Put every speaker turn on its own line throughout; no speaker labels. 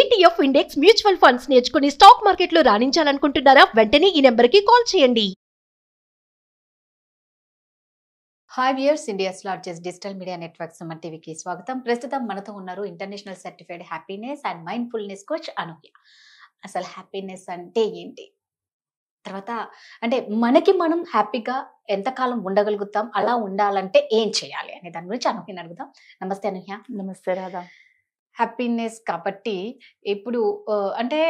ETF index mutual funds నేర్చుకుని stock మార్కెట్లో రాణించాలనుకుంటున్నారా వెంటనే ఈ నెంబర్ కి కాల్ చేయండి hi viewers India's largest digital media network Suman టీవీకి స్వాగతం ప్రస్తుతం మనతో ఉన్నారు international certified happiness and mindfulness coach Anuhya అసలు హ్యాపీనెస్ అంటే ఏంటి తర్వాత అంటే మనకి మనం హ్యాపీగా ఎంతకాలం ఉండగలుగుతాం అలా ఉండాలంటే ఏం చేయాలి అనే దాని గురించి అనూహ్యని అడుగుదాం నమస్తే అనూహ్య నమస్తే రాధా హ్యాపీనెస్ కాబట్టి ఇప్పుడు అంటే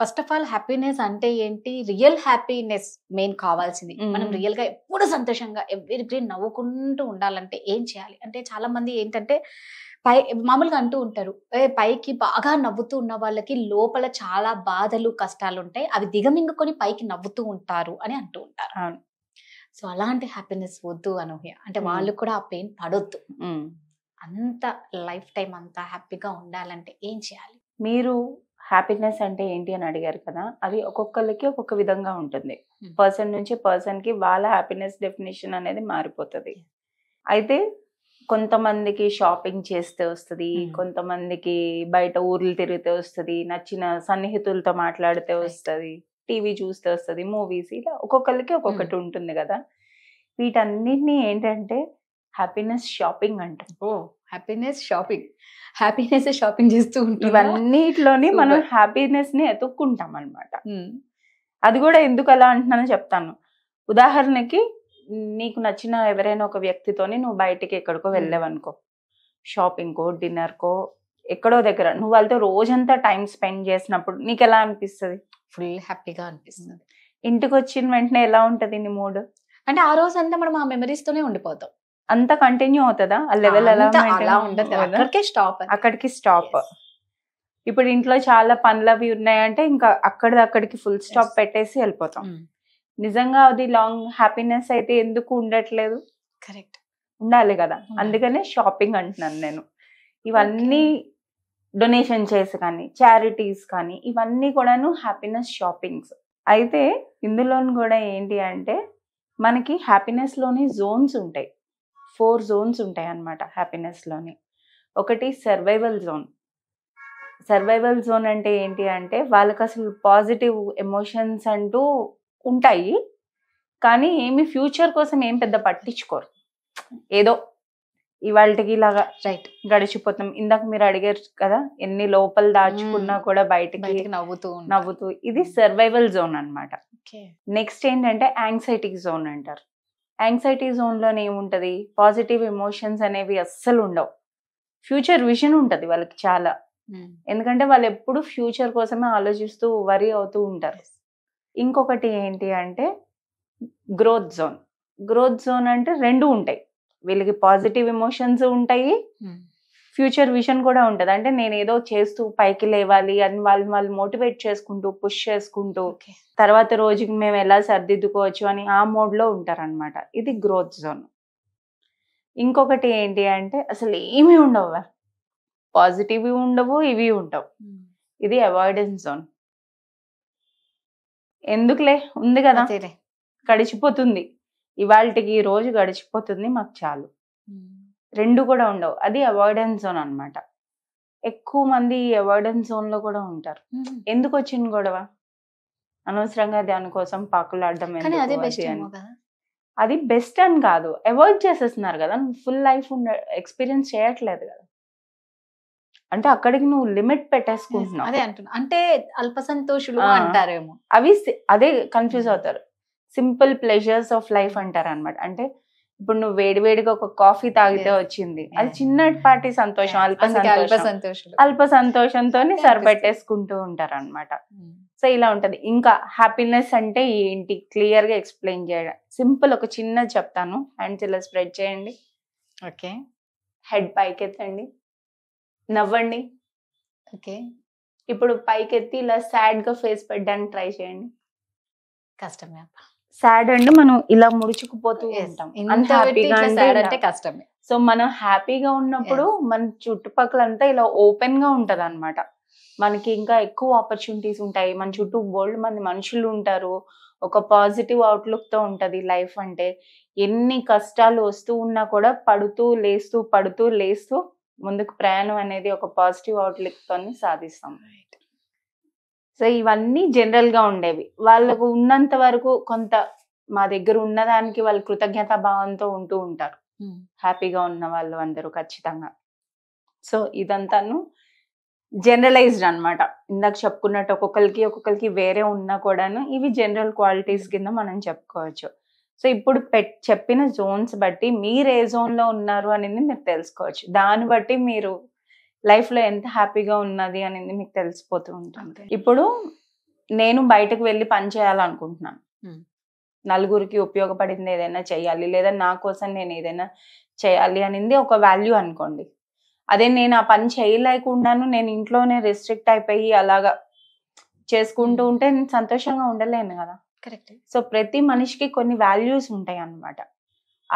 ఫస్ట్ ఆఫ్ ఆల్ హ్యాపీనెస్ అంటే ఏంటి రియల్ హ్యాపీనెస్ మెయిన్ కావాల్సింది మనం రియల్ గా ఎప్పుడు సంతోషంగా ఎవరి నవ్వుకుంటూ ఉండాలంటే ఏం చేయాలి అంటే చాలా మంది ఏంటంటే పై మామూలుగా అంటూ ఉంటారు పైకి బాగా నవ్వుతూ ఉన్న వాళ్ళకి లోపల చాలా బాధలు కష్టాలు ఉంటాయి అవి దిగమింగుకొని పైకి నవ్వుతూ ఉంటారు అని అంటూ ఉంటారు సో అలాంటి హ్యాపీనెస్ వద్దు అనూహ్య అంటే వాళ్ళు కూడా ఆ పెయిన్ పడొద్దు అంత లైఫ్ టైం అంతా హ్యాపీగా ఉండాలంటే ఏం చేయాలి
మీరు హ్యాపీనెస్ అంటే ఏంటి అని అడిగారు కదా అది ఒక్కొక్కరికి ఒక్కొక్క విధంగా ఉంటుంది పర్సన్ నుంచి పర్సన్కి వాళ్ళ హ్యాపీనెస్ డెఫినేషన్ అనేది మారిపోతుంది అయితే కొంతమందికి షాపింగ్ చేస్తే వస్తుంది కొంతమందికి బయట ఊర్లు తిరిగితే వస్తుంది నచ్చిన సన్నిహితులతో మాట్లాడితే వస్తుంది టీవీ చూస్తే వస్తుంది మూవీస్ ఇలా ఒక్కొక్కరికి ఒక్కొక్కటి ఉంటుంది కదా వీటన్నిటిని ఏంటంటే హ్యాపీనెస్ షాపింగ్ అంట ఓ హ్యాపీనెస్ షాపింగ్ హ్యాపీనెస్ షాపింగ్ చేస్తూ ఉంటాం ఇవన్నిట్లోని మనం హ్యాపీనెస్ ని ఎతుక్కుంటాం అనమాట అది కూడా ఎందుకు అలా అంటున్నానో చెప్తాను ఉదాహరణకి నీకు నచ్చిన ఎవరైనా ఒక వ్యక్తితోని నువ్వు బయటికి ఎక్కడికో వెళ్ళావనుకో షాపింగ్కో డిన్నర్కో ఎక్కడో దగ్గర నువ్వు వాళ్ళతో రోజంతా టైం స్పెండ్ చేసినప్పుడు నీకు ఎలా అనిపిస్తుంది ఫుల్ హ్యాపీగా అనిపిస్తుంది ఇంటికి వచ్చిన వెంటనే ఎలా ఉంటుంది నీ మూడు అంటే ఆ రోజంతా మనం ఆ మెమరీస్తోనే ఉండిపోతాం అంత కంటిన్యూ అవుతుందా ఆ లెవెల్ అలా స్టాప్ అక్కడికి స్టాప్ ఇప్పుడు ఇంట్లో చాలా పనులు అవి ఉన్నాయంటే ఇంకా అక్కడ అక్కడికి ఫుల్ స్టాప్ పెట్టేసి వెళ్ళిపోతాం hmm. నిజంగా అది లాంగ్ హ్యాపీనెస్ అయితే ఎందుకు ఉండట్లేదు కరెక్ట్ ఉండాలి కదా అందుకనే షాపింగ్ అంటున్నాను నేను ఇవన్నీ డొనేషన్ చేసి కానీ చారిటీస్ కానీ ఇవన్నీ కూడాను హ్యాపీనెస్ షాపింగ్స్ అయితే ఇందులోను కూడా ఏంటి అంటే మనకి హ్యాపీనెస్లోని జోన్స్ ఉంటాయి ఫోర్ జోన్స్ ఉంటాయి అన్నమాట హ్యాపీనెస్లోని ఒకటి సర్వైవల్ జోన్ సర్వైవల్ జోన్ అంటే ఏంటి అంటే వాళ్ళకి అసలు పాజిటివ్ ఎమోషన్స్ అంటూ ఉంటాయి కానీ ఏమి ఫ్యూచర్ కోసం ఏం పెద్ద పట్టించుకోరు ఏదో ఇవాళకి ఇలాగా రైట్ గడిచిపోతాం ఇందాక మీరు అడిగారు కదా ఎన్ని లోపల దాచుకున్నా కూడా బయటకి నవ్వుతూ నవ్వుతూ ఇది సర్వైవల్ జోన్ అనమాట నెక్స్ట్ ఏంటంటే యాంగ్జైటీ జోన్ అంటారు యాంగ్జైటీ జోన్లోనే ఏముంటుంది పాజిటివ్ ఎమోషన్స్ అనేవి అస్సలు ఉండవు ఫ్యూచర్ విజన్ ఉంటుంది వాళ్ళకి చాలా hmm. ఎందుకంటే వాళ్ళు ఎప్పుడు ఫ్యూచర్ కోసమే ఆలోచిస్తూ వరి అవుతూ ఉంటారు ఇంకొకటి ఏంటి అంటే గ్రోత్ జోన్ గ్రోత్ జోన్ అంటే రెండు ఉంటాయి వీళ్ళకి పాజిటివ్ ఎమోషన్స్ ఉంటాయి hmm. ఫ్యూచర్ విజన్ కూడా ఉంటుంది అంటే నేను ఏదో చేస్తూ పైకి లేవాలి అని వాళ్ళు వాళ్ళు మోటివేట్ చేసుకుంటూ పుష్ చేసుకుంటూ తర్వాత రోజుకి మేము ఎలా సర్దిద్దుకోవచ్చు అని ఆ మోడ్లో ఉంటారనమాట ఇది గ్రోత్ జోన్ ఇంకొకటి ఏంటి అంటే అసలు ఏమీ ఉండవు పాజిటివ్ ఉండవు ఇవి ఉండవు ఇది అవాయిడెన్స్ జోన్ ఎందుకులే ఉంది కదా గడిచిపోతుంది ఇవాళకి ఈ రోజు గడిచిపోతుంది మాకు చాలు రెండు కూడా ఉండవు అది అవాయిడెన్స్ జోన్ అనమాట ఎక్కువ మంది అవాయిడెన్స్ జోన్లో కూడా ఉంటారు ఎందుకు వచ్చింది గొడవ అనవసరంగా దానికోసం పాకులాడడం అది బెస్ట్ అని కాదు అవాయిడ్ చేసేస్తున్నారు కదా ఫుల్ లైఫ్ ఎక్స్పీరియన్స్ చేయట్లేదు కదా అంటే అక్కడికి నువ్వు లిమిట్ పెట్టేసుకుంటున్నావు అంటే అల్ప సంతోషులు అంటారేమో అవి అదే కన్ఫ్యూజ్ అవుతారు సింపుల్ ప్లెజర్స్ ఆఫ్ లైఫ్ అంటారు అనమాట అంటే ఇప్పుడు నువ్వు వేడివేడిగా ఒక కాఫీ తాగితే వచ్చింది అది చిన్నపాటి సంతోషం అల్ప సంతోషం అల్ప సంతోషంతో సరిపెట్టేసుకుంటూ ఉంటారు అనమాట సో ఇలా ఉంటది ఇంకా హ్యాపీనెస్ అంటే ఏంటి క్లియర్ గా ఎక్స్ప్లెయిన్ చేయడం సింపుల్ ఒక చిన్న చెప్తాను అండ్ ఇలా స్ప్రెడ్ చేయండి ఓకే హెడ్ పైకి ఎత్తండి నవ్వండి ఓకే ఇప్పుడు పైకి ఎత్తి ఇలా సాడ్ గా ఫేస్ పెట్టడానికి ట్రై చేయండి కష్టమే అబ్బా సాడ్ అండ్ మనం ఇలా ముడుచుకుపోతూ ఉంటాం అంత హ్యాపీగా అంటే కష్టమే సో మనం హ్యాపీగా ఉన్నప్పుడు మన చుట్టుపక్కల అంతా ఇలా ఓపెన్ గా ఉంటది అనమాట మనకి ఇంకా ఎక్కువ ఆపర్చునిటీస్ ఉంటాయి మన చుట్టూ వరల్డ్ మంది మనుషులు ఉంటారు ఒక పాజిటివ్ అవుట్లుక్ తో ఉంటది లైఫ్ అంటే ఎన్ని కష్టాలు వస్తూ ఉన్నా కూడా పడుతూ లేస్తూ పడుతూ లేస్తూ ముందుకు ప్రయాణం అనేది ఒక పాజిటివ్ అవుట్లుక్ తో సాధిస్తాం సో ఇవన్నీ జనరల్గా ఉండేవి వాళ్ళకు ఉన్నంత వరకు కొంత మా దగ్గర ఉన్నదానికి వాళ్ళు కృతజ్ఞతా భావంతో ఉంటూ ఉంటారు హ్యాపీగా ఉన్న వాళ్ళు అందరూ ఖచ్చితంగా సో ఇదంతాను జనరలైజ్డ్ అనమాట ఇందాక చెప్పుకున్నట్టు ఒక్కొక్కరికి ఒక్కొక్కరికి వేరే ఉన్నా కూడాను ఇవి జనరల్ క్వాలిటీస్ కింద మనం చెప్పుకోవచ్చు సో ఇప్పుడు పెట్ చెప్పిన జోన్స్ బట్టి మీరు ఏ జోన్లో ఉన్నారు అనేది మీరు తెలుసుకోవచ్చు దాన్ని బట్టి మీరు లైఫ్లో ఎంత హ్యాపీగా ఉన్నది అనేది మీకు తెలిసిపోతూ ఉంటుంది ఇప్పుడు నేను బయటకు వెళ్ళి పని చేయాలనుకుంటున్నాను నలుగురికి ఉపయోగపడింది ఏదైనా చేయాలి లేదా నా కోసం నేను ఏదైనా చేయాలి అనేది ఒక వాల్యూ అనుకోండి అదే నేను ఆ పని చేయలేకుండాను నేను ఇంట్లోనే రెస్ట్రిక్ట్ అయిపోయి అలాగా చేసుకుంటూ ఉంటే నేను సంతోషంగా ఉండలేను కదా కరెక్ట్ సో ప్రతి మనిషికి కొన్ని వాల్యూస్ ఉంటాయి అన్నమాట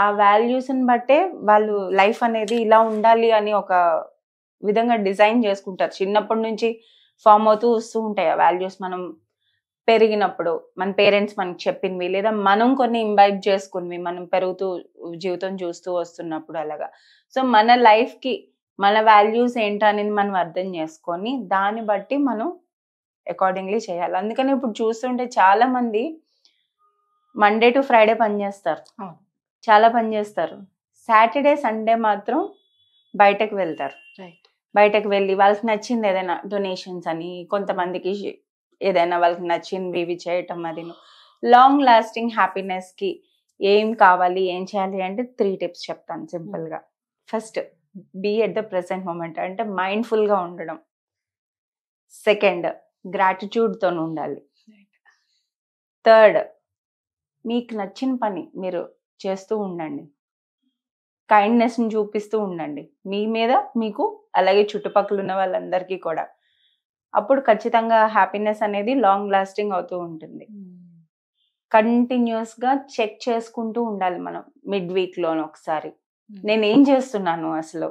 ఆ వాల్యూస్ని బట్టే వాళ్ళు లైఫ్ అనేది ఇలా ఉండాలి అని ఒక విధంగా డిజైన్ చేసుకుంటారు చిన్నప్పటి నుంచి ఫామ్ అవుతూ వస్తూ ఉంటాయి ఆ వాల్యూస్ మనం పెరిగినప్పుడు మన పేరెంట్స్ మనకి చెప్పినవి లేదా మనం కొన్ని ఇంబైబ్ చేసుకున్నవి మనం పెరుగుతూ జీవితం చూస్తూ వస్తున్నప్పుడు అలాగా సో మన లైఫ్కి మన వాల్యూస్ ఏంటనేది మనం అర్థం చేసుకొని దాన్ని బట్టి మనం అకార్డింగ్లీ చేయాలి అందుకని ఇప్పుడు చూస్తుంటే చాలా మంది మండే టు ఫ్రైడే పనిచేస్తారు చాలా పనిచేస్తారు సాటర్డే సండే మాత్రం బయటకు వెళ్తారు రైట్ బయటకు వెళ్ళి వాళ్ళకి నచ్చింది ఏదైనా డొనేషన్స్ అని కొంతమందికి ఏదైనా వాళ్ళకి నచ్చింది ఇవి చేయటం అది లాంగ్ లాస్టింగ్ హ్యాపీనెస్కి ఏం కావాలి ఏం చేయాలి అంటే త్రీ టిప్స్ చెప్తాను సింపుల్గా first be at the present moment అంటే మైండ్ఫుల్గా ఉండడం సెకండ్ గ్రాటిట్యూడ్తో ఉండాలి థర్డ్ మీకు నచ్చిన పని మీరు చేస్తూ ఉండండి కైండ్నెస్ని చూపిస్తూ ఉండండి మీ మీద మీకు అలాగే చుట్టుపక్కల ఉన్న వాళ్ళందరికీ కూడా అప్పుడు ఖచ్చితంగా హ్యాపీనెస్ అనేది లాంగ్ లాస్టింగ్ అవుతూ ఉంటుంది కంటిన్యూస్గా hmm. చెక్ చేసుకుంటూ ఉండాలి మనం మిడ్ వీక్లోని ఒకసారి hmm. నేను ఏం చేస్తున్నాను అసలు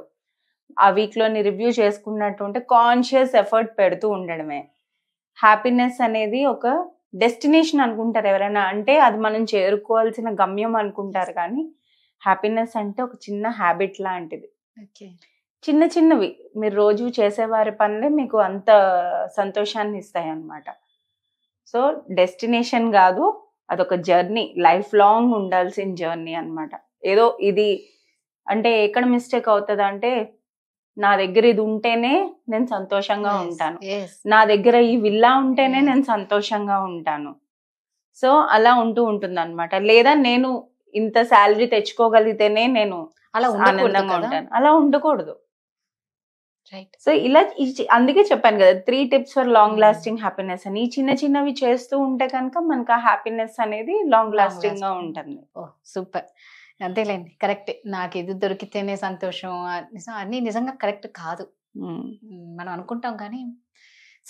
ఆ వీక్లోని రివ్యూ చేసుకున్నట్టు ఉంటే కాన్షియస్ ఎఫర్ట్ పెడుతూ ఉండడమే హ్యాపీనెస్ అనేది ఒక డెస్టినేషన్ అనుకుంటారు ఎవరైనా అంటే అది మనం చేరుకోవాల్సిన గమ్యం అనుకుంటారు కానీ హ్యాపీనెస్ అంటే ఒక చిన్న హ్యాబిట్ లాంటిది చిన్న చిన్నవి మీరు రోజు చేసేవారి పనులే మీకు అంత సంతోషాన్ని ఇస్తాయి అన్నమాట సో డెస్టినేషన్ కాదు అదొక జర్నీ లైఫ్ లాంగ్ ఉండాల్సిన జర్నీ అనమాట ఏదో ఇది అంటే ఎక్కడ మిస్టేక్ అవుతుంది అంటే నా దగ్గర ఇది ఉంటేనే నేను సంతోషంగా ఉంటాను నా దగ్గర ఈ విల్లా ఉంటేనే నేను సంతోషంగా ఉంటాను సో అలా ఉంటూ ఉంటుంది అనమాట లేదా నేను ఇంత శాలరీ తెచ్చుకోగలిగితేనే నేను అలా ఆనందంగా ఉంటాను అలా ఉండకూడదు సో ఇలా అందుకే చెప్పాను కదా three tips for long lasting happiness అని ఈ చిన్న చిన్నవి చేస్తూ ఉంటే కనుక మనకు ఆ హ్యాపీనెస్ అనేది లాంగ్ లాస్టింగ్ గా
ఉంటుంది సూపర్ అంతేలేండి కరెక్ట్ నాకు ఇది దొరికితేనే సంతోషం అన్ని నిజంగా కరెక్ట్ కాదు hmm. మనం అనుకుంటాం కానీ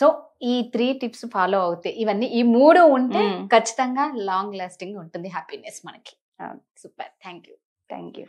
సో ఈ త్రీ టిప్స్ ఫాలో అవుతాయి ఇవన్నీ ఈ మూడు ఉంటే hmm. ఖచ్చితంగా లాంగ్ లాస్టింగ్ ఉంటుంది హ్యాపీనెస్ మనకి சூப்பர் தேங்க்யூ தேங்க்யூ